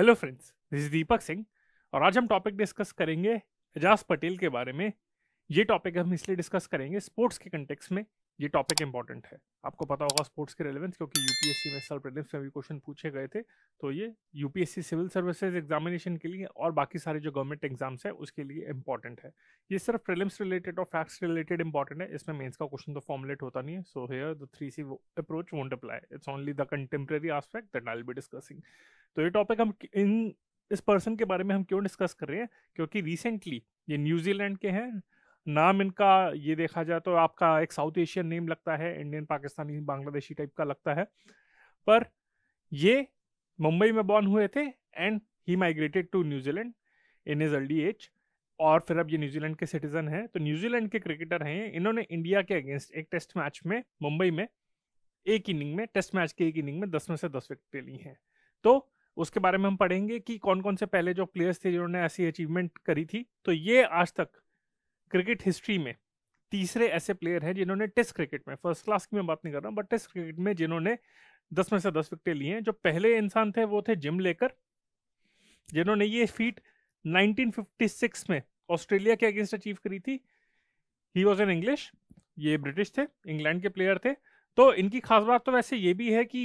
Hello friends this is Deepak Singh और आज हम टॉपिक डिस्कस करेंगे एजाज पटेल के बारे में ये टॉपिक हम इसलिए डिस्कस करेंगे स्पोर्ट्स के कंटेक्स में ये टॉपिक इंपॉर्टेंट है आपको पता होगा स्पोर्ट्स के रेलेवेंस क्योंकि यूपीएससी में साल प्रीलिम्स में भी क्वेश्चन पूछे गए थे तो ये यूपीएससी सिविल सर्विसेज एग्जामिनेशन के लिए और बाकी सारे जो गवर्नमेंट एग्जाम्स हैं उसके लिए इंपॉर्टेंट है ये सिर्फ प्रेलिम्स रिलेटेड और फैक्ट्स रिलेटेड इंपॉर्टेंट है इसमें मेन्स का क्वेश्चन तो फॉर्मुलेट होता नहीं है so here the three C approach won't apply it's only the contemporary aspect that I be discussing तो ये टॉपिक हम इन इस पर्सन के बारे में हम क्यों डिस्कस कर रहे हैं क्योंकि रिसेंटली ये न्यूजीलैंड के हैं नाम इनका ये देखा जाए तो आपका एक साउथ एशियन नेम लगता है इंडियन पाकिस्तानी बांग्लादेशी टाइप का लगता है पर ये मुंबई में बॉर्न हुए थे and he migrated to New Zealand in his early age और फिर अब ये न्यूजीलैंड के सिटीजन हैं तो न्यूजीलैंड के क्रिकेटर हैं इन्होंने इंडिया के अगेंस्ट एक टेस्ट मैच में मुंबई में एक इनिंग में टेस्ट मैच के एक इनिंग में दस में से दस ले ली हैं तो उसके बारे में हम पढ़ेंगे कि कौन कौन से पहले जो प्लेयर्स थे जिन्होंने ऐसी अचीवमेंट करी थी तो ये आज तक क्रिकेट हिस्ट्री में तीसरे ऐसे प्लेयर हैं जिन्होंने टेस्ट क्रिकेट में फर्स्ट क्लास की मैं बात नहीं कर रहा हूँ बट टेस्ट क्रिकेट में जिन्होंने दस में से दस विकटें लिए हैं जो पहले इंसान थे वो थे जिम लेकर जिन्होंने ये फीट 1956 में ऑस्ट्रेलिया के अगेंस्ट अचीव करी थी ही वॉज एन इंग्लिश ये ब्रिटिश थे इंग्लैंड के प्लेयर थे तो इनकी खास बात तो वैसे ये भी है कि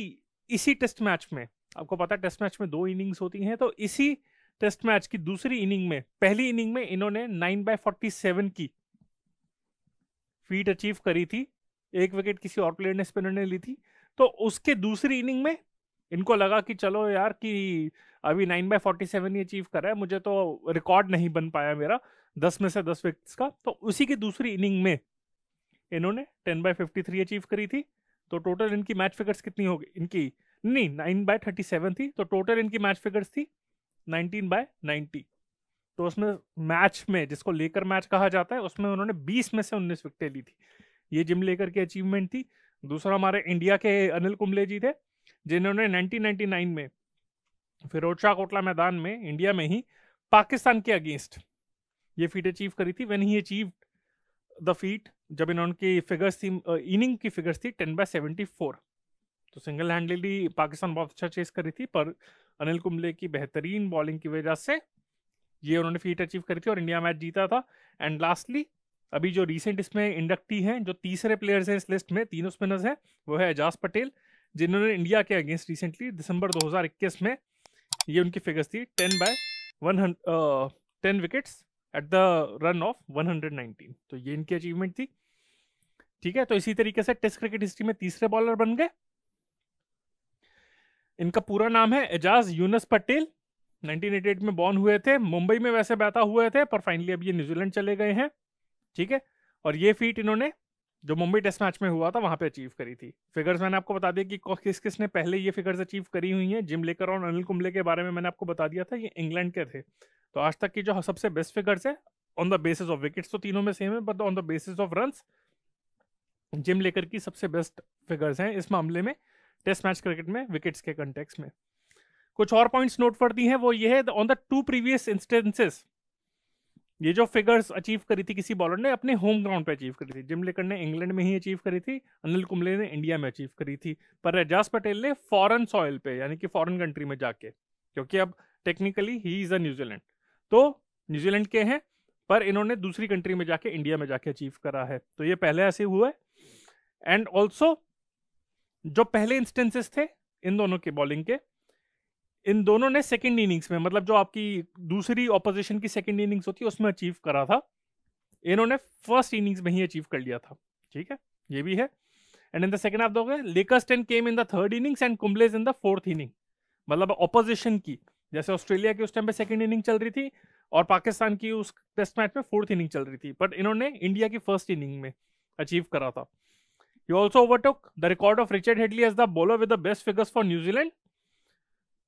इसी टेस्ट मैच में आपको पता है टेस्ट मैच में दो इनिंग्स होती हैं तो इसी टेस्ट मैच की दूसरी इनिंग में पहली इनिंग में इन्होंने नाइन बाय फोर्टी सेवन की फीट अचीव करी थी एक विकेट किसी और प्लेयर ने स्पिनर ने ली थी तो उसके दूसरी इनिंग में इनको लगा कि चलो यार कि अभी नाइन बाय फोर्टी सेवन ही अचीव करा है मुझे तो रिकॉर्ड नहीं बन पाया मेरा दस में से दस विकेट्स का तो उसी की दूसरी इनिंग में इन्होंने ten by fifty three achieve करी थी तो टोटल इनकी मैच फिगर्स कितनी होगी इनकी नहीं नाइन बाय थर्टी सेवन थी तो टोटल इनकी मैच फिगर्स थी 19 बाय 90 तो उसमें मैच में जिसको लेकर मैच कहा जाता है उसमें उन्होंने 20 में से 19 विकटें ली थी ये जिम लेकर की अचीवमेंट थी दूसरा हमारे इंडिया के अनिल कुंबले जी थे जिन्होंने 1999 में फिरोज शाह कोटला मैदान में इंडिया में ही पाकिस्तान के अगेंस्ट ये फीट अचीव करी थी when he achieve the feat जब इन्होंने फिगर्स थी इनिंग की फिगर्स थी टेन बाय सेवेंटी फोर तो सिंगल हैंडली पाकिस्तान बहुत अच्छा चेस करी थी पर अनिल कुंबले की बेहतरीन बॉलिंग की वजह से ये उन्होंने फीट अचीव करी थी और इंडिया मैच जीता था एंड लास्टली अभी जो रिसेंट इसमें इंडक्टी हैं जो तीसरे प्लेयर्स हैं इस लिस्ट में तीनों स्पिनर्स हैं वो है एजाज पटेल जिन्होंने इंडिया के अगेंस्ट रिसेंटली दिसंबर 2021 में ये उनकी फिगर्स थी ten by one ten wickets at the run of 119 तो ये इनकी अचीवमेंट थी ठीक है तो इसी तरीके से टेस्ट क्रिकेट हिस्ट्री में तीसरे बॉलर बन गए इनका पूरा नाम है एजाज यूनस पटेल 1988 में बॉर्न हुए थे मुंबई में वैसे बैठा हुए थे पर फाइनली अब ये न्यूजीलैंड चले गए हैं ठीक है और ये फीट इन्होंने जो मुंबई टेस्ट मैच में हुआ था वहां पे अचीव करी थी फिगर्स मैंने आपको बता दिया कि किस किस ने पहले ये फिगर्स अचीव करी हुई हैं जिम लेकर और अनिल कुंबले के बारे में मैंने आपको बता दिया था ये इंग्लैंड के थे तो आज तक की जो सबसे बेस्ट फिगर्स है on the basis of wickets तो तीनों में सेम है but on the basis of run Jim Laker की सबसे बेस्ट फिगर्स हैं इस मामले में टेस्ट मैच क्रिकेट में विकेट्स के कंटेक्स में कुछ और पॉइंट्स नोट कर दी हैं वो ये है on the two previous instances ये जो फिगर्स अचीव करी थी किसी बॉलर ने अपने होम ग्राउंड पे अचीव करी थी जिम लेकर ने इंग्लैंड में ही अचीव करी थी अनिल कुंबले ने इंडिया में अचीव करी थी पर एजाज पटेल ने फॉरन सॉयल पे यानी कि फॉरन कंट्री में जाके क्योंकि अब technically he is a New Zealand तो न्यूजीलैंड के हैं पर इन्होंने दूसरी कंट्री में जाके इंडिया में जाके अचीव करा है तो ये पहले ऐसे हुआ है एंड ऑल्सो जो पहले इंस्टेंसेस थे इन दोनों के बॉलिंग के इन दोनों ने सेकेंड इनिंग्स में मतलब जो आपकी दूसरी ऑपोजिशन की सेकेंड इनिंग्स होती है उसमें अचीव करा था इन्होंने फर्स्ट इनिंग्स में ही अचीव कर लिया था ठीक है ये भी है and in the second half दोगे Laker's ten came in the third innings and Kumble's in the fourth inning मतलब ऑपोजिशन की जैसे ऑस्ट्रेलिया की उस टाइम पे सेकेंड इनिंग चल रही थी और पाकिस्तान की उस टेस्ट मैच में फोर्थ इनिंग चल रही थी बट इन्होंने इंडिया की फर्स्ट इनिंग में अचीव करा था He also overtook the record of Richard Headley as the bowler with the best figures for New Zealand,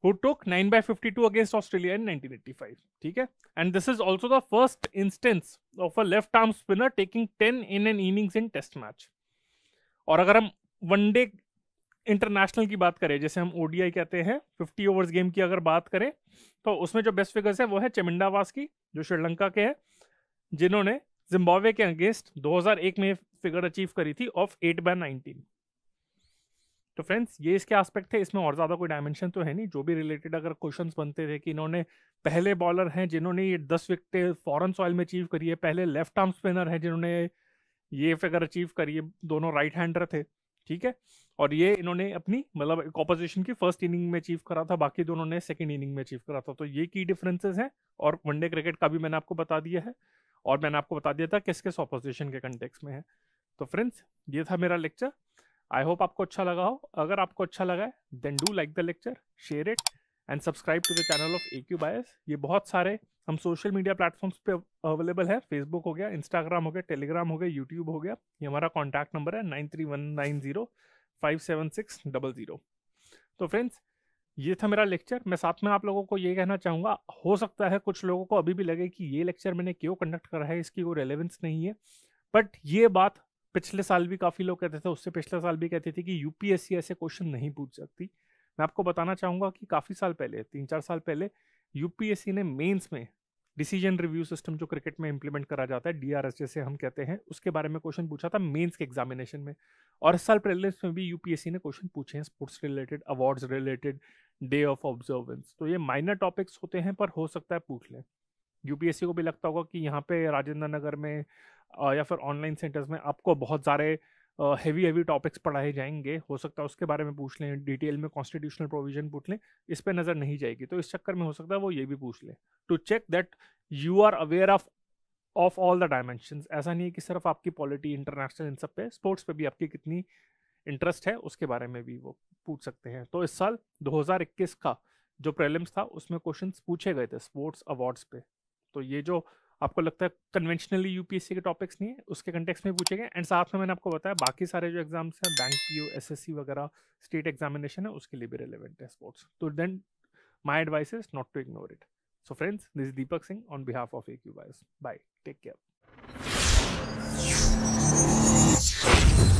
who took 9 by 52 against Australia in 1985. ठीक है? And this is also the first instance of a left-arm spinner taking 10 in an innings in Test match. और अगर हम one day international की बात करें जैसे हम ओडीआई कहते हैं 50 ओवर्स गेम की अगर बात करें तो उसमें जो बेस्ट फिगर्स है वो है चमिंडावास की जो श्रीलंका के हैं जिन्होंने जिम्बाब्वे के अगेंस्ट 2001 में फिगर अचीव करी थी ऑफ एट बाय नाइनटीन तो फ्रेंड्स ये इसके एस्पेक्ट थे इसमें और ज़्यादा कोई डायमेंशन तो है नहीं जो भी रिलेटेड अगर क्वेश्चंस बनते थे कि इन्होंने पहले बॉलर हैं जिन्होंने ये दस विकटे फॉरन सॉइल में अचीव करी है पहले लेफ्ट आर्म स्पिनर हैं जिन्होंने ये फिगर अचीव करी है दोनों राइट हैंडर थे ठीक है और ये इन्होंने अपनी मतलब एक ऑपोजिशन की फर्स्ट इनिंग में अचीव करा था बाकी दोनों ने सेकेंड इनिंग में अचीव करा था तो ये की डिफरेंसेस हैं और वनडे क्रिकेट का भी मैंने आपको बता दिया है और मैंने आपको बता दिया था किस किस ऑपोजिशन के कंटेक्स में है तो फ्रेंड्स ये था मेरा लेक्चर आई होप आपको अच्छा लगा हो अगर आपको अच्छा लगा है then do like the lecture share it and subscribe to the channel of A Q bias ये बहुत सारे हम सोशल मीडिया प्लेटफॉर्म्स पे अवेलेबल है फेसबुक हो गया इंस्टाग्राम हो गया टेलीग्राम हो गया यूट्यूब हो गया ये हमारा कॉन्टैक्ट नंबर है nine three one nine zero five seven six double zero तो फ्रेंड्स ये था मेरा लेक्चर मैं साथ में आप लोगों को ये कहना चाहूँगा हो सकता है कुछ लोगों को अभी भी लगे कि ये लेक्चर मैंने क्यों कंडक्ट करा है इसकी कोई रेलेवेंस नहीं है बट ये बात पिछले साल भी काफ़ी लोग कहते थे उससे पिछले साल भी कहते थे कि यूपीएससी ऐसे क्वेश्चन नहीं पूछ सकती मैं आपको बताना चाहूँगा कि काफ़ी साल पहले तीन चार साल पहले यूपीएससी ने मेंस में डिसीजन रिव्यू सिस्टम जो क्रिकेट में इंप्लीमेंट करा जाता है डीआरएस जैसे हम कहते हैं उसके बारे में क्वेश्चन पूछा था मेंस के एग्जामिनेशन में और इस साल प्रिलिम्स में भी यूपीएससी ने क्वेश्चन पूछे हैं sports related awards related day of observance तो ये माइनर टॉपिक्स होते हैं पर हो सकता है पूछ लें यूपीएससी को भी लगता होगा कि यहाँ पे राजेंद्र नगर में या फिर ऑनलाइन सेंटर्स में आपको बहुत सारे हैवी हैवी टॉपिक्स पढ़ाए जाएंगे हो सकता है उसके बारे में पूछ लें डिटेल में कॉन्स्टिट्यूशनल प्रोविजन पूछ लें इस पर नज़र नहीं जाएगी तो इस चक्कर में हो सकता है वो ये भी पूछ लें to check that you are aware of of all the dimension ऐसा नहीं है कि सिर्फ आपकी पॉलिटी इंटरनेशनल इन सब पे स्पोर्ट्स पे भी आपकी कितनी इंटरेस्ट है उसके बारे में भी वो पूछ सकते हैं तो इस साल 2021 का जो प्रेलिम्स था उसमें क्वेश्चंस पूछे गए थे स्पोर्ट्स अवार्ड्स पे तो ये जो आपको लगता है कन्वेंशनली यूपीएससी के टॉपिक्स नहीं है उसके कंटेक्स में पूछे गए एंड साथ में मैंने आपको बताया बाकी सारे जो एग्जाम्स हैं बैंक पी सी वगैरह स्टेट एग्जामिनेशन है उसके लिए भी रेलिवेंट है स्पोर्ट्स तो then my advice is not to ignore it so friends this Deepak Singh on behalf of A Q bye take care